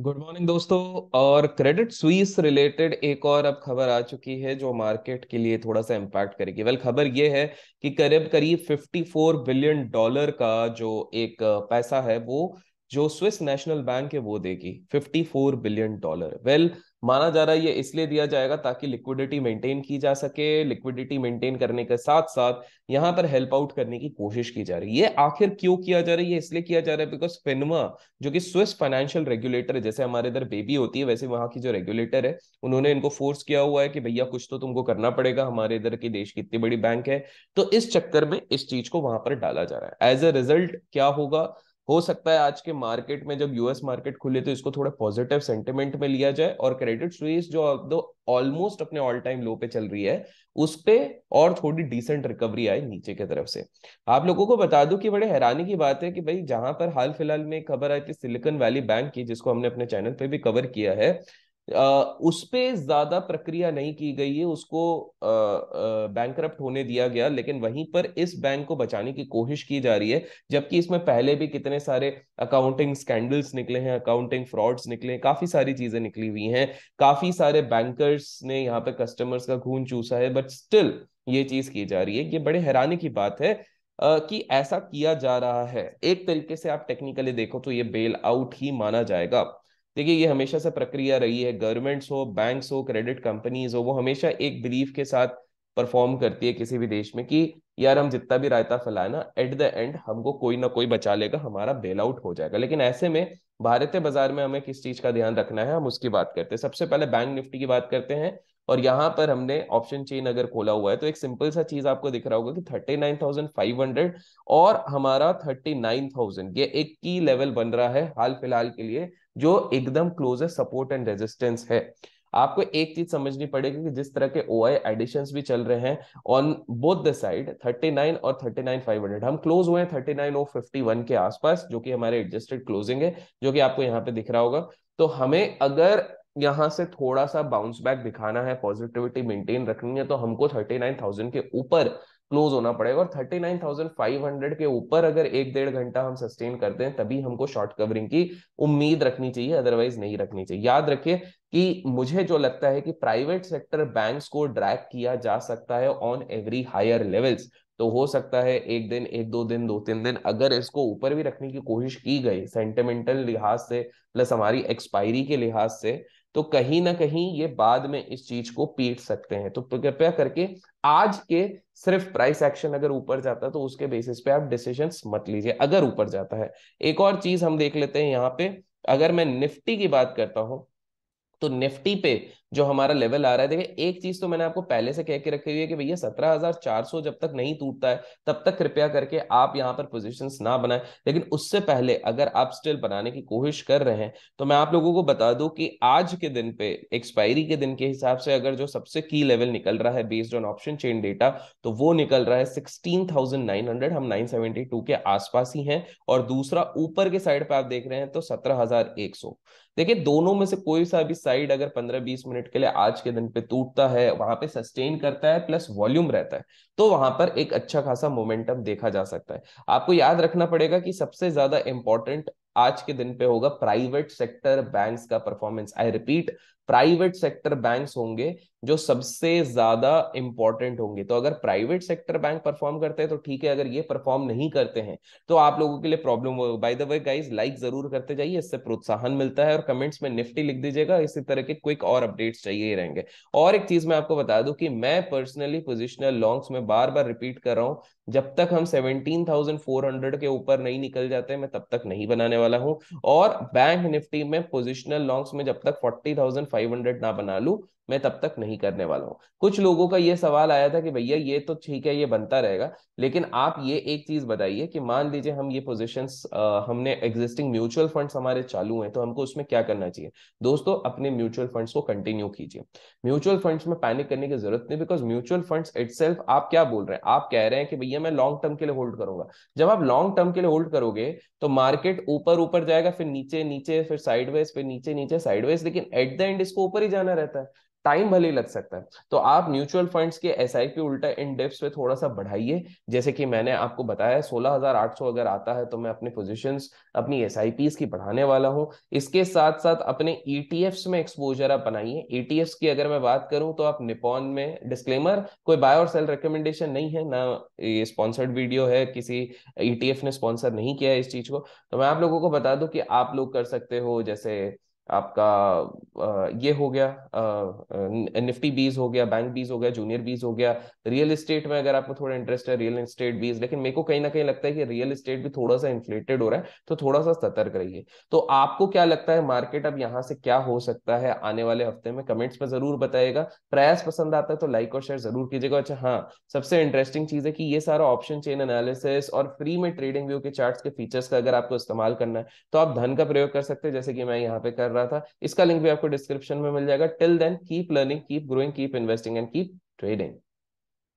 good morning दोस्तों और credit Swiss related एक और अब खबर आ चुकी है जो मार्केट के लिए थोड़ा सा इम्पैक्ट करेगी वेल खबर यह है कि करीब करीब 54 बिलियन डॉलर का जो एक पैसा है वो जो स्विस नेशनल बैंक है वो देगी 54 बिलियन डॉलर वेल well, माना जा रहा है ये इसलिए दिया जाएगा ताकि लिक्विडिटी मेंटेन की जा सके लिक्विडिटी मेंटेन करने के साथ साथ यहाँ पर हेल्प आउट करने की कोशिश की जा रही है ये आखिर क्यों किया जा रहा है ये इसलिए किया जा रहा है बिकॉज फिनमा जो कि स्विस फाइनेंशियल रेगुलेटर है जैसे हमारे इधर बेबी होती है वैसे वहां की जो रेगुलेटर है उन्होंने इनको फोर्स किया हुआ है कि भैया कुछ तो तुमको करना पड़ेगा हमारे इधर की देश की इतनी बड़ी बैंक है तो इस चक्कर में इस चीज को वहां पर डाला जा रहा है एज अ रिजल्ट क्या होगा हो सकता है आज के मार्केट में जब यूएस मार्केट खुले तो इसको थोड़ा पॉजिटिव सेंटिमेंट में लिया जाए और क्रेडिट सुइस जो दो ऑलमोस्ट अपने ऑल टाइम लो पे चल रही है उस पर और थोड़ी डिसेंट रिकवरी आए नीचे की तरफ से आप लोगों को बता दूं कि बड़े हैरानी की बात है कि भाई जहां पर हाल फिलहाल में खबर आई थी सिलिकन वैली बैंक की जिसको हमने अपने चैनल पर भी कवर किया है उस पर ज्यादा प्रक्रिया नहीं की गई है उसको बैंक होने दिया गया लेकिन वहीं पर इस बैंक को बचाने की कोशिश की जा रही है जबकि इसमें पहले भी कितने सारे अकाउंटिंग स्कैंडल्स निकले हैं अकाउंटिंग फ्रॉड्स निकले काफी सारी चीजें निकली हुई हैं काफी सारे बैंकर्स ने यहाँ पे कस्टमर्स का खून चूसा है बट स्टिल ये चीज की जा रही है ये बड़े हैरानी की बात है कि ऐसा किया जा रहा है एक तरीके से आप टेक्निकली देखो तो ये बेल आउट ही माना जाएगा देखिए ये हमेशा से प्रक्रिया रही है गवर्नमेंट्स हो बैंक्स हो क्रेडिट कंपनीज हो वो हमेशा एक बिलीफ के साथ परफॉर्म करती है किसी भी देश में कि यार हम जितना भी रायता फैलाए ना एट द एंड हमको कोई ना कोई बचा लेगा हमारा बेल आउट हो जाएगा लेकिन ऐसे में भारतीय बाजार में हमें किस चीज का ध्यान रखना है हम उसकी बात करते हैं सबसे पहले बैंक निफ्टी की बात करते हैं और यहाँ पर हमने ऑप्शन चेन अगर खोला हुआ है तो एक सिंपल सा चीज आपको दिख रहा होगा कि thirty nine thousand five hundred और हमारा थर्टी नाइन थाउजेंड ये एक की लेवल बन रहा है हाल फिलहाल के लिए जो एकदम क्लोज है सपोर्ट एंड रेजिस्टेंस है आपको एक चीज समझनी पड़ेगी कि जिस तरह के ओ आई एडिशन भी चल रहे हैं ऑन बोथ द साइड 39 और 39,500 हम क्लोज हुए हैं 39,051 के आसपास जो कि हमारे एडजस्टेड क्लोजिंग है जो कि आपको यहाँ पे दिख रहा होगा तो हमें अगर यहाँ से थोड़ा सा बाउंस बैक दिखाना है पॉजिटिविटी मेंटेन रखनी है तो हमको 39,000 के ऊपर क्लोज होना पड़ेगा और हंड्रेड के ऊपर अगर एक डेढ़ घंटा हम सस्टेन करते हैं तभी हमको शॉर्ट कवरिंग की उम्मीद रखनी चाहिए अदरवाइज नहीं रखनी चाहिए याद रखिए कि मुझे जो लगता है कि प्राइवेट सेक्टर बैंक्स को ड्रैग किया जा सकता है ऑन एवरी हायर लेवल्स तो हो सकता है एक दिन एक दो दिन दो तीन दिन अगर इसको ऊपर भी रखने की कोशिश की गई सेंटिमेंटल लिहाज से प्लस हमारी एक्सपायरी के लिहाज से तो कहीं ना कहीं ये बाद में इस चीज को पीट सकते हैं तो कृपया करके आज के सिर्फ प्राइस एक्शन अगर ऊपर जाता है तो उसके बेसिस पे आप डिसीजन मत लीजिए अगर ऊपर जाता है एक और चीज हम देख लेते हैं यहाँ पे अगर मैं निफ्टी की बात करता हूं तो निफ्टी पे जो हमारा लेवल आ रहा है देखिए एक चीज तो मैंने आपको पहले से कह के रखी हुई है कि भैया 17,400 जब तक नहीं टूटता है तब तक कृपया करके आप यहाँ पर पोजीशंस ना बनाएं लेकिन उससे पहले अगर आप स्टिल बनाने की कोशिश कर रहे हैं तो मैं आप लोगों को बता दूं कि आज के दिन पे एक्सपायरी के दिन के हिसाब से अगर जो सबसे की लेवल निकल रहा है based on option chain data तो वो निकल रहा है सिक्सटीन हम नाइन के आसपास ही है और दूसरा ऊपर के साइड पर आप देख रहे हैं तो सत्रह देखिए दोनों में से कोई सा भी साइड अगर 15-20 मिनट के लिए आज के दिन पे टूटता है वहां पे सस्टेन करता है प्लस वॉल्यूम रहता है तो वहां पर एक अच्छा खासा मोमेंटम देखा जा सकता है आपको याद रखना पड़ेगा कि सबसे ज्यादा इंपॉर्टेंट आज के दिन पे होगा प्राइवेट सेक्टर बैंक्स का performance I repeat private sector banks होंगे जो सबसे ज्यादा इंपॉर्टेंट होंगे तो अगर प्राइवेट सेक्टर बैंक परफॉर्म करते हैं तो ठीक है अगर ये परफॉर्म नहीं करते हैं तो आप लोगों के लिए प्रॉब्लम हो by the way guys like जरूर करते जाइए इससे प्रोत्साहन मिलता है और कमेंट्स में निफ्टी लिख दीजिएगा इसी तरह के क्विक और अपडेट्स चाहिए ही रहेंगे और एक चीज मैं आपको बता दू की मैं पर्सनली पोजिशनल लॉन्ग्स में बार बार रिपीट कर रहा हूँ जब तक हम हंड्रेड के ऊपर नहीं निकल जाते मैं तब तक नहीं बनाने वाला हूँ और बैंक निफ्टी में पोजिशनल लॉन्ग्स में जब तक हंड्रेड ना बना लू मैं तब तक नहीं नहीं करने वाला हूँ कुछ लोगों का ये सवाल आया था कि भैया ये तो ठीक है ये बनता रहेगा लेकिन आप ये एक चीज बताइए कि मान लीजिए हम ये पोजिशन हमने एग्जिस्टिंग म्यूचुअल फंड हमारे चालू हैं तो हमको उसमें क्या करना चाहिए दोस्तों अपने म्यूचुअल फंड्स को कंटिन्यू कीजिए म्यूचुअल फंड्स में पैनिक करने की जरूरत नहीं बिकॉज म्यूचुअल फंड्स इट आप क्या बोल रहे हैं आप कह रहे हैं कि भैया मैं लॉन्ग टर्म के लिए होल्ड करूंगा जब आप लॉन्ग टर्म के लिए होल्ड करोगे तो मार्केट ऊपर ऊपर जाएगा फिर नीचे नीचे फिर साइडवेज फिर नीचे नीचे साइडवेज लेकिन एट द एंड इसको ऊपर ही जाना रहता है टाइम भले ही लग सकता है तो आप म्यूचुअल फंड्स के एस आई पी उल्टा इन डेप्स पे थोड़ा सा बढ़ाइए जैसे कि मैंने आपको बताया सोलह हजार आठ सौ अगर आता है तो मैं अपनी पोजिशन अपनी एस आई पी की बढ़ाने वाला हूँ इसके साथ साथ अपने ई टी एफ में एक्सपोजर आप बनाइए ई टी एफ की अगर मैं बात करूँ तो आप निपॉन में डिस्क्लेमर कोई बाय और सेल रिकमेंडेशन नहीं है ना ये स्पॉन्सर्ड वीडियो है किसी ई टी एफ ने स्पॉन्सर नहीं किया है इस चीज को तो मैं आप लोगों को बता दू कि आप लोग कर सकते हो जैसे आपका ये हो गया निफ्टी बीज हो गया बैंक बीज हो गया जूनियर बीज हो गया रियल इस्टेट में अगर आपको थोड़ा इंटरेस्ट है रियल इस्टेट बीज लेकिन मेरे को कहीं ना कहीं लगता है कि रियल इस्टेट भी थोड़ा सा इन्फ्लेटेड हो रहा है तो थोड़ा सा सतर्क रहिए तो आपको क्या लगता है मार्केट अब यहाँ से क्या हो सकता है आने वाले हफ्ते में कमेंट्स में जरूर बताएगा प्रयास पसंद आता है तो लाइक और शेयर जरूर कीजिएगा अच्छा हाँ सबसे इंटरेस्टिंग चीज है कि ये सारा ऑप्शन चेन एनालिसिस और फ्री में ट्रेडिंग व्यू के चार्ट के फीचर्स का अगर आपको इस्तेमाल करना है तो आप धन का प्रयोग कर सकते हैं जैसे कि मैं यहाँ पे कर रहा करना था इसका लिंक भी आपको डिस्क्रिप्शन में मिल जाएगा till then keep learning keep growing keep investing and keep trading